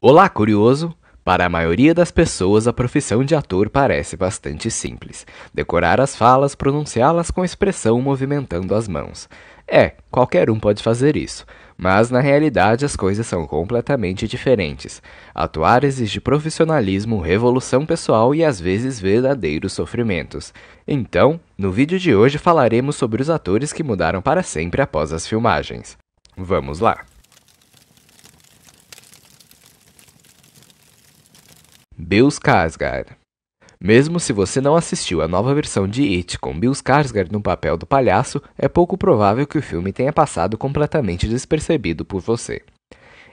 Olá, curioso! Para a maioria das pessoas, a profissão de ator parece bastante simples. Decorar as falas, pronunciá-las com expressão movimentando as mãos. É, qualquer um pode fazer isso, mas na realidade as coisas são completamente diferentes. Atuar exige profissionalismo, revolução pessoal e às vezes verdadeiros sofrimentos. Então, no vídeo de hoje falaremos sobre os atores que mudaram para sempre após as filmagens. Vamos lá! Bill Skarsgård. Mesmo se você não assistiu a nova versão de It com Bill Skarsgård no papel do palhaço, é pouco provável que o filme tenha passado completamente despercebido por você.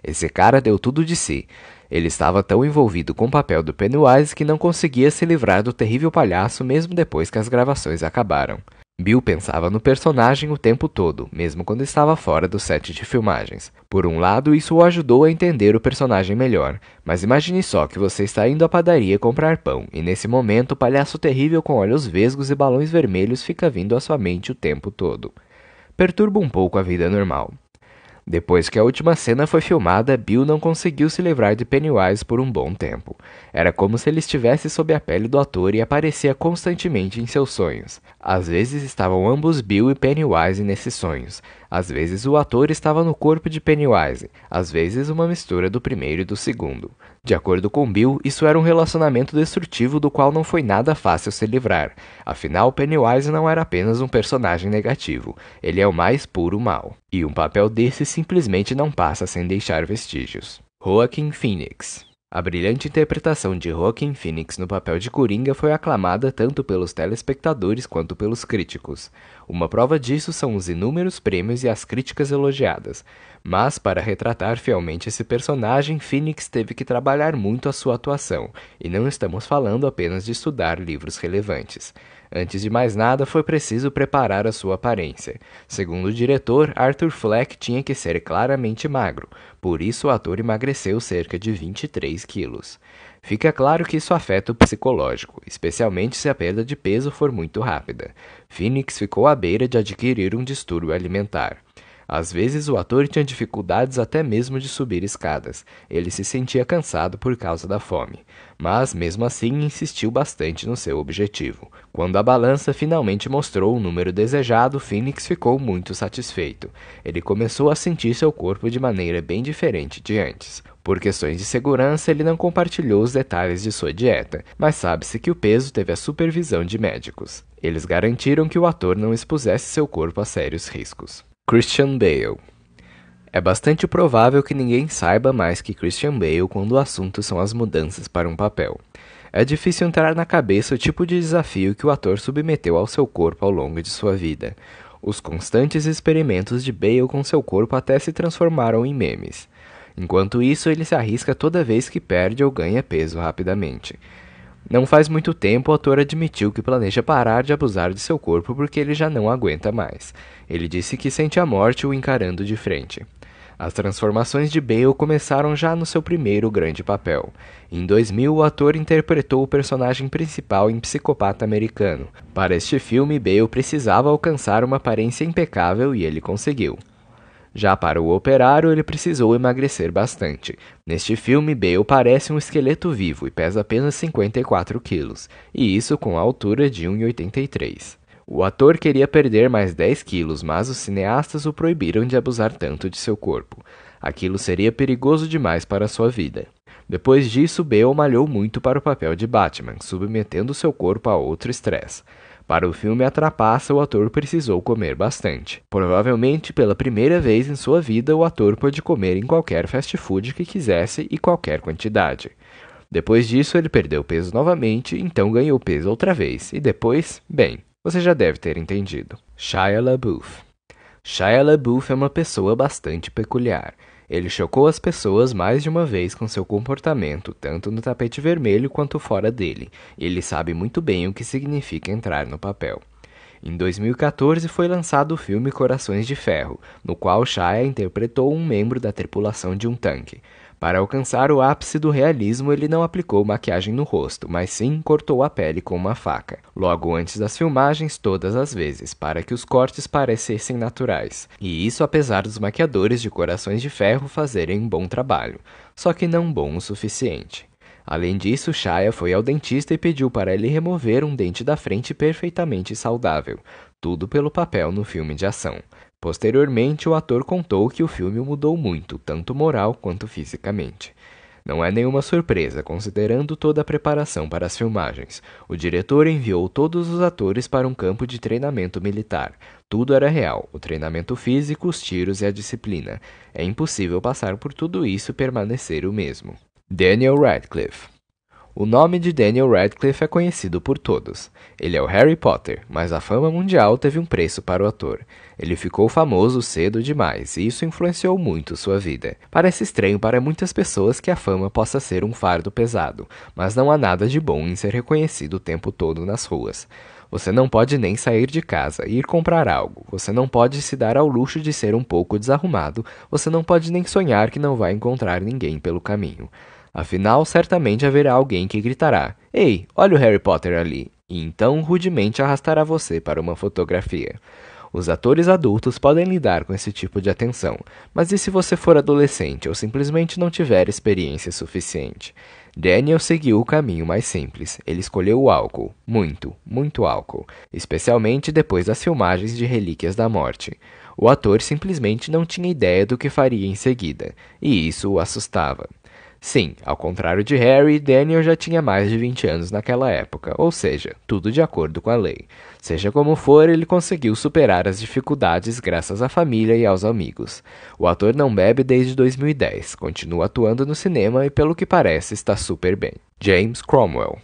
Esse cara deu tudo de si. Ele estava tão envolvido com o papel do Pennywise que não conseguia se livrar do terrível palhaço mesmo depois que as gravações acabaram. Bill pensava no personagem o tempo todo, mesmo quando estava fora do set de filmagens. Por um lado, isso o ajudou a entender o personagem melhor, mas imagine só que você está indo à padaria comprar pão, e nesse momento o palhaço terrível com olhos vesgos e balões vermelhos fica vindo à sua mente o tempo todo. Perturba um pouco a vida normal. Depois que a última cena foi filmada, Bill não conseguiu se livrar de Pennywise por um bom tempo. Era como se ele estivesse sob a pele do ator e aparecia constantemente em seus sonhos. Às vezes estavam ambos Bill e Pennywise nesses sonhos. Às vezes o ator estava no corpo de Pennywise, às vezes uma mistura do primeiro e do segundo. De acordo com Bill, isso era um relacionamento destrutivo do qual não foi nada fácil se livrar. Afinal, Pennywise não era apenas um personagem negativo, ele é o mais puro mal. E um papel desse simplesmente não passa sem deixar vestígios. Joaquin Phoenix a brilhante interpretação de Joaquin Phoenix no papel de Coringa foi aclamada tanto pelos telespectadores quanto pelos críticos. Uma prova disso são os inúmeros prêmios e as críticas elogiadas. Mas, para retratar fielmente esse personagem, Phoenix teve que trabalhar muito a sua atuação, e não estamos falando apenas de estudar livros relevantes. Antes de mais nada, foi preciso preparar a sua aparência. Segundo o diretor, Arthur Fleck tinha que ser claramente magro, por isso o ator emagreceu cerca de 23 quilos. Fica claro que isso afeta o psicológico, especialmente se a perda de peso for muito rápida. Phoenix ficou à beira de adquirir um distúrbio alimentar. Às vezes o ator tinha dificuldades até mesmo de subir escadas. Ele se sentia cansado por causa da fome, mas mesmo assim insistiu bastante no seu objetivo. Quando a balança finalmente mostrou o número desejado, Phoenix ficou muito satisfeito. Ele começou a sentir seu corpo de maneira bem diferente de antes. Por questões de segurança, ele não compartilhou os detalhes de sua dieta, mas sabe-se que o peso teve a supervisão de médicos. Eles garantiram que o ator não expusesse seu corpo a sérios riscos. Christian Bale é bastante provável que ninguém saiba mais que Christian Bale quando o assunto são as mudanças para um papel. É difícil entrar na cabeça o tipo de desafio que o ator submeteu ao seu corpo ao longo de sua vida. Os constantes experimentos de Bale com seu corpo até se transformaram em memes. Enquanto isso, ele se arrisca toda vez que perde ou ganha peso rapidamente. Não faz muito tempo, o ator admitiu que planeja parar de abusar de seu corpo porque ele já não aguenta mais. Ele disse que sente a morte o encarando de frente. As transformações de Bale começaram já no seu primeiro grande papel. Em 2000, o ator interpretou o personagem principal em Psicopata Americano. Para este filme, Bale precisava alcançar uma aparência impecável e ele conseguiu. Já para o operário, ele precisou emagrecer bastante. Neste filme, Bale parece um esqueleto vivo e pesa apenas 54 quilos, e isso com a altura de 1,83. O ator queria perder mais 10 quilos, mas os cineastas o proibiram de abusar tanto de seu corpo. Aquilo seria perigoso demais para sua vida. Depois disso, Bale malhou muito para o papel de Batman, submetendo seu corpo a outro estresse. Para o filme A Trapaça, o ator precisou comer bastante. Provavelmente, pela primeira vez em sua vida, o ator pôde comer em qualquer fast food que quisesse e qualquer quantidade. Depois disso, ele perdeu peso novamente, então ganhou peso outra vez, e depois, bem, você já deve ter entendido. Shia LaBeouf. Shia LaBeouf é uma pessoa bastante peculiar. Ele chocou as pessoas mais de uma vez com seu comportamento, tanto no tapete vermelho quanto fora dele. Ele sabe muito bem o que significa entrar no papel. Em 2014 foi lançado o filme Corações de Ferro, no qual Shia interpretou um membro da tripulação de um tanque. Para alcançar o ápice do realismo, ele não aplicou maquiagem no rosto, mas sim cortou a pele com uma faca, logo antes das filmagens, todas as vezes, para que os cortes parecessem naturais. E isso apesar dos maquiadores de Corações de Ferro fazerem um bom trabalho, só que não bom o suficiente. Além disso, Shaya foi ao dentista e pediu para ele remover um dente da frente perfeitamente saudável, tudo pelo papel no filme de ação. Posteriormente, o ator contou que o filme mudou muito, tanto moral quanto fisicamente. Não é nenhuma surpresa, considerando toda a preparação para as filmagens. O diretor enviou todos os atores para um campo de treinamento militar. Tudo era real: o treinamento físico, os tiros e a disciplina. É impossível passar por tudo isso e permanecer o mesmo. Daniel Radcliffe. O nome de Daniel Radcliffe é conhecido por todos. Ele é o Harry Potter, mas a fama mundial teve um preço para o ator. Ele ficou famoso cedo demais e isso influenciou muito sua vida. Parece estranho para muitas pessoas que a fama possa ser um fardo pesado, mas não há nada de bom em ser reconhecido o tempo todo nas ruas. Você não pode nem sair de casa, ir comprar algo. Você não pode se dar ao luxo de ser um pouco desarrumado. Você não pode nem sonhar que não vai encontrar ninguém pelo caminho. Afinal, certamente haverá alguém que gritará: Ei, olha o Harry Potter ali! E então rudemente arrastará você para uma fotografia. Os atores adultos podem lidar com esse tipo de atenção, mas e se você for adolescente ou simplesmente não tiver experiência suficiente? Daniel seguiu o caminho mais simples. Ele escolheu o álcool. Muito, muito álcool. Especialmente depois das filmagens de Relíquias da Morte. O ator simplesmente não tinha ideia do que faria em seguida, e isso o assustava. Sim, ao contrário de Harry, Daniel já tinha mais de 20 anos naquela época, ou seja, tudo de acordo com a lei. Seja como for, ele conseguiu superar as dificuldades graças à família e aos amigos. O ator não bebe desde 2010, continua atuando no cinema e, pelo que parece, está super bem. James Cromwell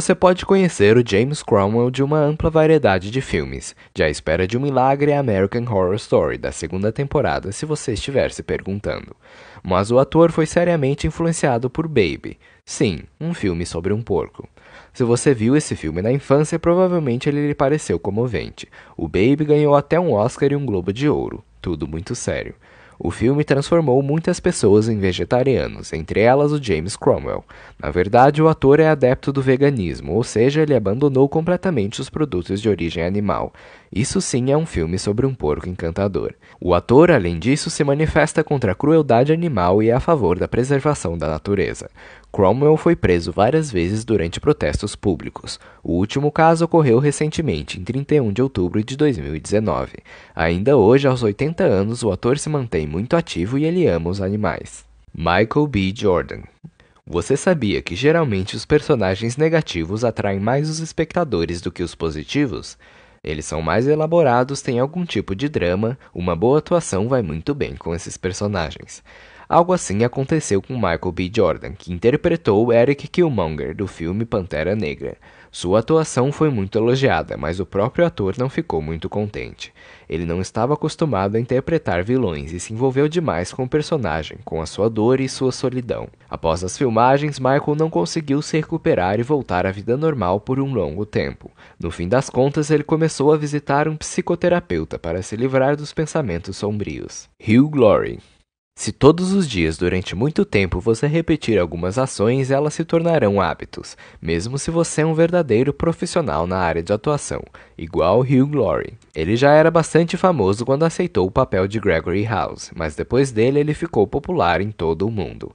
você pode conhecer o James Cromwell de uma ampla variedade de filmes, de A Espera de um Milagre a é American Horror Story, da segunda temporada, se você estiver se perguntando. Mas o ator foi seriamente influenciado por Baby, sim, um filme sobre um porco. Se você viu esse filme na infância, provavelmente ele lhe pareceu comovente. O Baby ganhou até um Oscar e um Globo de Ouro. Tudo muito sério. O filme transformou muitas pessoas em vegetarianos, entre elas o James Cromwell. Na verdade, o ator é adepto do veganismo, ou seja, ele abandonou completamente os produtos de origem animal. Isso sim é um filme sobre um porco encantador. O ator, além disso, se manifesta contra a crueldade animal e é a favor da preservação da natureza. Cromwell foi preso várias vezes durante protestos públicos. O último caso ocorreu recentemente, em 31 de outubro de 2019. Ainda hoje, aos 80 anos, o ator se mantém muito ativo e ele ama os animais. Michael B. Jordan Você sabia que geralmente os personagens negativos atraem mais os espectadores do que os positivos? Eles são mais elaborados, têm algum tipo de drama, uma boa atuação vai muito bem com esses personagens. Algo assim aconteceu com Michael B. Jordan, que interpretou Eric Killmonger do filme Pantera Negra. Sua atuação foi muito elogiada, mas o próprio ator não ficou muito contente. Ele não estava acostumado a interpretar vilões e se envolveu demais com o personagem, com a sua dor e sua solidão. Após as filmagens, Michael não conseguiu se recuperar e voltar à vida normal por um longo tempo. No fim das contas, ele começou a visitar um psicoterapeuta para se livrar dos pensamentos sombrios. Hugh Glory se todos os dias durante muito tempo você repetir algumas ações, elas se tornarão hábitos, mesmo se você é um verdadeiro profissional na área de atuação, igual Hugh Glory. Ele já era bastante famoso quando aceitou o papel de Gregory House, mas depois dele ele ficou popular em todo o mundo.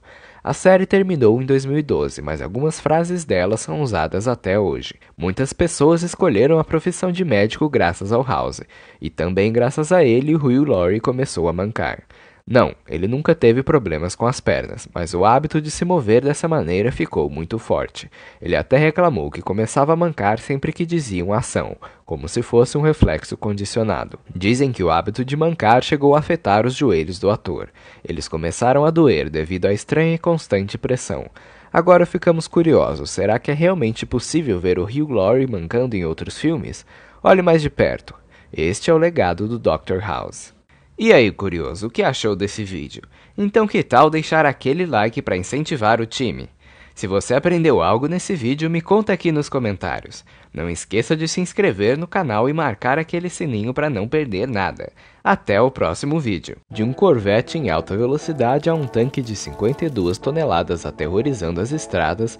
A série terminou em 2012, mas algumas frases dela são usadas até hoje. Muitas pessoas escolheram a profissão de médico graças ao House, e também graças a ele Hugh Laurie começou a mancar. Não, ele nunca teve problemas com as pernas, mas o hábito de se mover dessa maneira ficou muito forte. Ele até reclamou que começava a mancar sempre que diziam ação, como se fosse um reflexo condicionado. Dizem que o hábito de mancar chegou a afetar os joelhos do ator. Eles começaram a doer devido à estranha e constante pressão. Agora ficamos curiosos: será que é realmente possível ver o Hugh Laurie mancando em outros filmes? Olhe mais de perto. Este é o legado do Dr. House. E aí, curioso, o que achou desse vídeo? Então que tal deixar aquele like para incentivar o time? Se você aprendeu algo nesse vídeo, me conta aqui nos comentários. Não esqueça de se inscrever no canal e marcar aquele sininho para não perder nada. Até o próximo vídeo. De um Corvette em alta velocidade a um tanque de 52 toneladas aterrorizando as estradas,